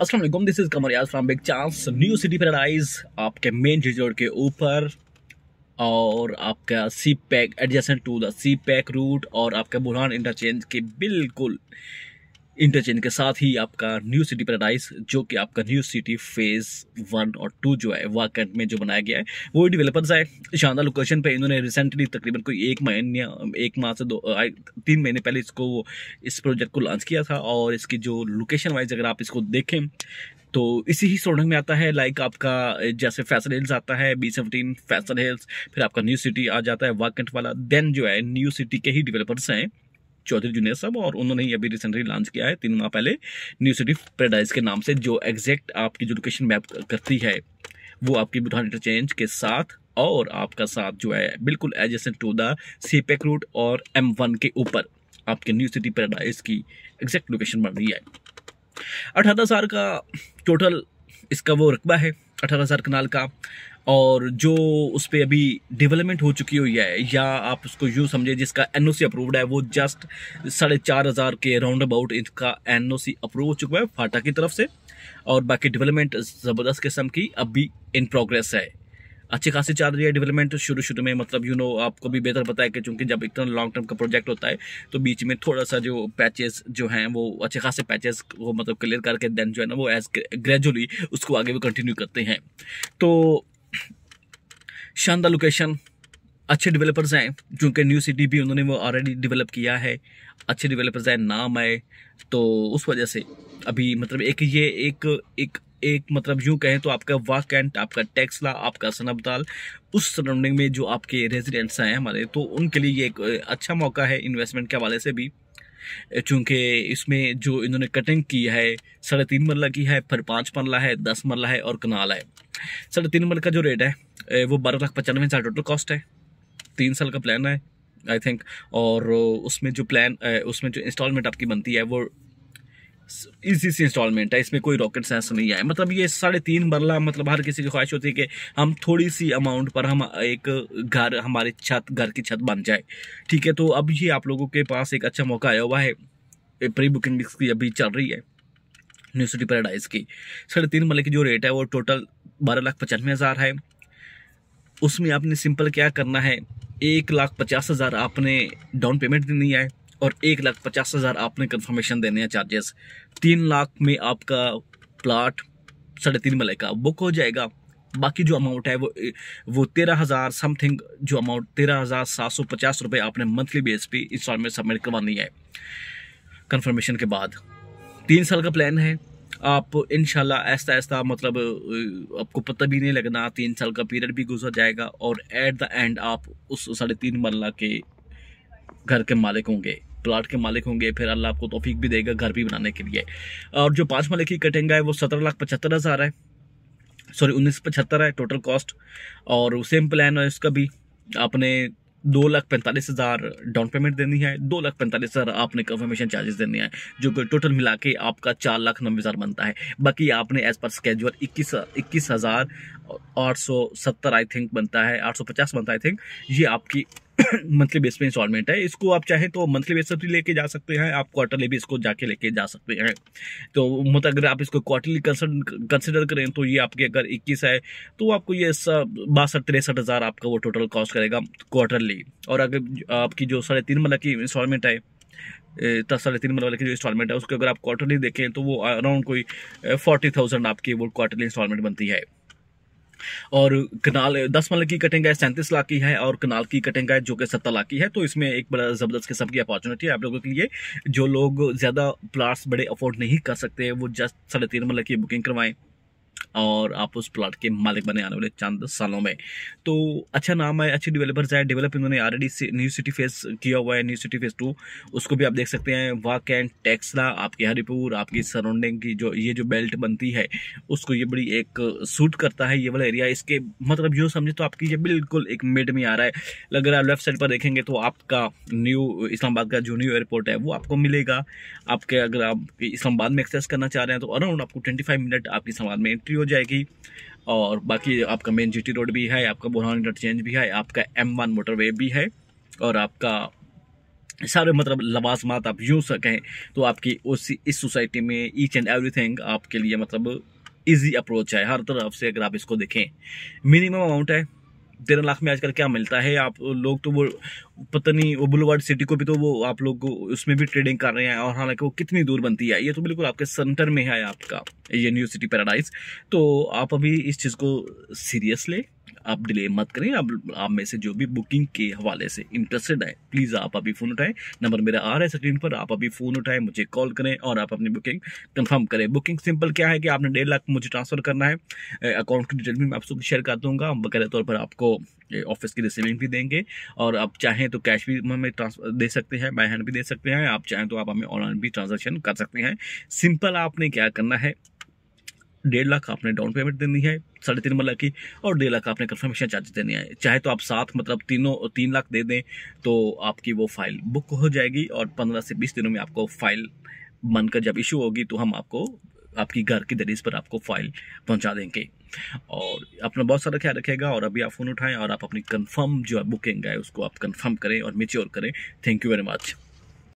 Aslam this is Qamar याज from big chance new city paradise आपके main resort के ऊपर और आपका C pack adjacent to the C pack route और आपका बुरहान इंटरचेंज के बिल्कुल इंटरचेंज के साथ ही आपका न्यू सिटी पैराडाइज जो कि आपका न्यू सिटी फेज वन और टू जो है वाकंट में जो बनाया गया है वो डिवेलपर्स आए शानदार लोकेशन पे इन्होंने रिसेंटली तकरीबन कोई एक महीने एक माह से दो तीन महीने पहले इसको इस प्रोजेक्ट को लॉन्च किया था और इसकी जो लोकेशन वाइज अगर आप इसको देखें तो इसी ही सोडंग में आता है लाइक आपका जैसे फैसल हिल्स आता है बी सेवनटीन फैसल हिल्स फिर आपका न्यू सिटी आ जाता है वाकंट वाला देन जो है न्यू सिटी के ही डेवलपर्स हैं चौधरी जुनेद साहब और उन्होंने ही अभी रिसेंटली लॉन्च किया है तीन माह पहले न्यू सिटी पेराडाइज के नाम से जो एग्जैक्ट आपकी जो लोकेशन मैप करती है वो आपकी बुधान इंटरचेंज के साथ और आपका साथ जो है बिल्कुल adjacent to the pack route और एम वन के ऊपर आपके न्यू सिटी पैराडाइज की एग्जैक्ट लोकेशन बन रही है अठारह साल का टोटल इसका वो रकबा है अठारह हज़ार कनाल का और जो उस पर अभी डेवलपमेंट हो चुकी हुई है या आप उसको यूँ समझे जिसका एन अप्रूव्ड है वो जस्ट साढ़े चार हज़ार के राउंड अबाउट इनका एन अप्रूव हो चुका है फाटा की तरफ से और बाकी डेवलपमेंट ज़बरदस्त किस्म की अभी इन प्रोग्रेस है अच्छी खासी चल रही है डेवलपमेंट शुरू शुरू में मतलब यू you नो know, आपको भी बेहतर पता है कि चूंकि जब इतना लॉन्ग टर्म का प्रोजेक्ट होता है तो बीच में थोड़ा सा जो पैचेस जो हैं वो अच्छे खासे पैचेस वो मतलब क्लियर करके देन जो है ना वो एज ग्रेजुअली उसको आगे भी कंटिन्यू करते हैं तो शानदार लोकेशन अच्छे डेवलपर्स हैं चूँकि न्यू सिटी भी उन्होंने वो ऑलरेडी डेवलप किया है अच्छे डेवलपर्स हैं नाम है तो उस वजह से अभी मतलब एक ये एक एक एक मतलब यूँ कहें तो आपका वाकेंट आपका टैक्सला आपका सनबदाल उस सराउंडिंग में जो आपके रेजिडेंट्स हैं हमारे तो उनके लिए ये एक अच्छा मौका है इन्वेस्टमेंट के हवाले से भी चूंकि इसमें जो इन्होंने कटिंग की है साढ़े तीन मरला की है फिर पाँच मरला है दस मरला है और कनाल है साढ़े तीन मरला का जो रेट है वो बारह लाख पचानवे हज़ार टोटल कॉस्ट है तीन साल का प्लान है आई थिंक और उसमें जो प्लान उसमें जो इंस्टॉलमेंट आपकी बनती है वो इजी सी इंस्टॉलमेंट है इसमें कोई रॉकेट साइंस नहीं है मतलब ये साढ़े तीन मरला मतलब हर किसी की ख्वाहिश होती है कि हम थोड़ी सी अमाउंट पर हम एक घर हमारी छत घर की छत बन जाए ठीक है तो अब ये आप लोगों के पास एक अच्छा मौका आया हुआ है प्री बुकिंग की अभी चल रही है न्यू सिटी पैराडाइज की साढ़े तीन मरले की जो रेट है वो टोटल बारह लाख पचानवे हज़ार है उसमें आपने सिंपल क्या करना है एक लाख पचास हज़ार आपने डाउन पेमेंट देनी है और एक लाख पचास हज़ार आपने कन्फर्मेशन देने हैं चार्जेस तीन लाख में आपका प्लाट साढ़े तीन मलय का बुक हो जाएगा बाकी जो अमाउंट है वो वो तेरह हज़ार समथिंग जो अमाउंट तेरह हज़ार सात सौ पचास रुपये आपने मंथली बेस पे इंस्टॉलमेंट सबमिट करवानी है कन्फर्मेशन के बाद तीन साल का प्लान है आप इन ऐसा ऐसा मतलब आपको पता भी नहीं लगना तीन साल का पीरियड भी गुजर जाएगा और एट द एंड आप उस साढ़े तीन मरला के घर के मालिक होंगे प्लाट के मालिक होंगे फिर अल्लाह आपको तोफीक भी देगा घर भी बनाने के लिए और जो पाँच मालिक की कटेंगा है वो सत्रह लाख पचहत्तर हज़ार है सॉरी उन्नीस पचहत्तर है टोटल कॉस्ट और सेम प्लान है इसका भी आपने दो लाख पैंतालीस हज़ार डाउन पेमेंट देनी है दो लाख पैंतालीस हज़ार आपने कंफर्मेशन चार्जेस देने हैं जो कि टोटल मिला के आपका चार लाख नब्बे हज़ार बनता है बाकी आपने एज़ पर स्केजुअल इक्कीस इक्कीस हज़ार आठ सौ सत्तर आई थिंक बनता है आठ सौ पचास बनता है आई थिंक ये आपकी मंथली बेस पे इंस्टॉलमेंट है इसको आप चाहें तो मंथली बेस पर भी लेके जा सकते हैं आप क्वार्टरली भी इसको जाके लेके जा सकते हैं तो मतलब अगर आप इसको क्वार्टरली कंसिडर करें तो ये आपके अगर 21 है तो आपको ये बासठ तिरसठ हज़ार आपका वो टोटल कॉस्ट करेगा क्वार्टरली और अगर आपकी जो साढ़े तीन मतलब की इंस्टॉलमेंट है दस साढ़े तीन मतलब की जो इंस्टॉलमेंट है उसको अगर आप क्वार्टरली देखें तो वो अराउंड कोई फोर्टी थाउजेंड आपकी वो क्वार्टरली इंस्टॉलमेंट बनती है और कनाल दस मल की कटिंग है सैंतीस लाख की है और कनाल की कटिंग है जो कि सत्तर लाख की है तो इसमें एक बड़ा ज़बरदस्त किस्म की अपॉर्चुनिटी है आप लोगों के लिए जो लोग ज़्यादा प्लाट्स बड़े अफोर्ड नहीं कर सकते वो जस्ट साढ़े तीन मल की बुकिंग करवाएं और आप उस प्लॉट के मालिक बने आने वाले चंद सालों में तो अच्छा नाम है अच्छे डेवलपर्स है डेवलप इन्होंने ऑलरेडी न्यू सिटी फेस किया हुआ है न्यू सिटी फेस टू उसको भी आप देख सकते हैं वाक एंड टेक्सला आपके हरिपुर आपकी सराउंडिंग की जो ये जो बेल्ट बनती है उसको ये बड़ी एक सूट करता है ये वाला एरिया इसके मतलब जो समझे तो आपकी ये बिल्कुल एक मिड में आ रहा है अगर आप लेफ्ट साइड पर देखेंगे तो आपका न्यू इस्लामाबाद का जो न्यू एयरपोर्ट है वो आपको मिलेगा आपके अगर आप इस्लामाबाद में एक्सेस करना चाह रहे हैं तो अराउंड आपको ट्वेंटी मिनट आपकी इस्लाबाद में एंट्री हो जाएगी और बाकी आपका मेन जीटी रोड भी है आपका बुरहान इंटरचेंज भी है आपका एम वन मोटरवे भी है और आपका सारे मतलब लवाजमात आप यूँ सकें तो आपकी उस इस सोसाइटी में ईच एंड एवरीथिंग आपके लिए मतलब इजी अप्रोच है हर तरफ से अगर आप इसको देखें मिनिमम अमाउंट है तेरह लाख में आजकल क्या मिलता है आप लोग तो वो पता नहीं वो बुलवाड सिटी को भी तो वो आप लोग उसमें भी ट्रेडिंग कर रहे हैं और हालांकि वो कितनी दूर बनती है ये तो बिल्कुल आपके सेंटर में है आपका ये न्यू सिटी पैराडाइज तो आप अभी इस चीज़ को सीरियस लें आप डिले मत करें आप आप में से जो भी बुकिंग के हवाले से इंटरेस्टेड है प्लीज़ आप अभी फ़ोन उठाएं नंबर मेरा आ रहा है स्क्रीन पर आप अभी फ़ोन उठाएं मुझे कॉल करें और आप अपनी बुकिंग कंफर्म करें बुकिंग सिंपल क्या है कि आपने डेढ़ लाख मुझे ट्रांसफ़र करना है अकाउंट की डिटेल भी मैं आपसे शेयर कर दूँगा बकायदा तौर पर आपको ऑफिस की रिसीविंग भी देंगे और आप चाहें तो कैश भी हमें ट्रांसफर दे सकते हैं बाई हैंड भी दे सकते हैं आप चाहें तो आप हमें ऑनलाइन भी ट्रांजेक्शन कर सकते हैं सिंपल आपने क्या करना है डेढ़ लाख आपने डाउन पेमेंट देनी है साढ़े तीन मल्ला मतलब की और डेढ़ लाख आपने कन्फर्मेशन चार्ज देनी है चाहे तो आप साथ मतलब तीनों तीन लाख दे दें तो आपकी वो फाइल बुक हो जाएगी और पंद्रह से बीस दिनों में आपको फाइल बनकर जब इशू होगी तो हम आपको आपकी घर की दरीज पर आपको फाइल पहुंचा देंगे और अपना बहुत सारा ख्याल रखेगा और अभी आप फ़ोन उठाएं और आप अपनी कंफर्म जो बुकिंग है उसको आप कंफर्म करें और मेच्योर करें थैंक यू वेरी मच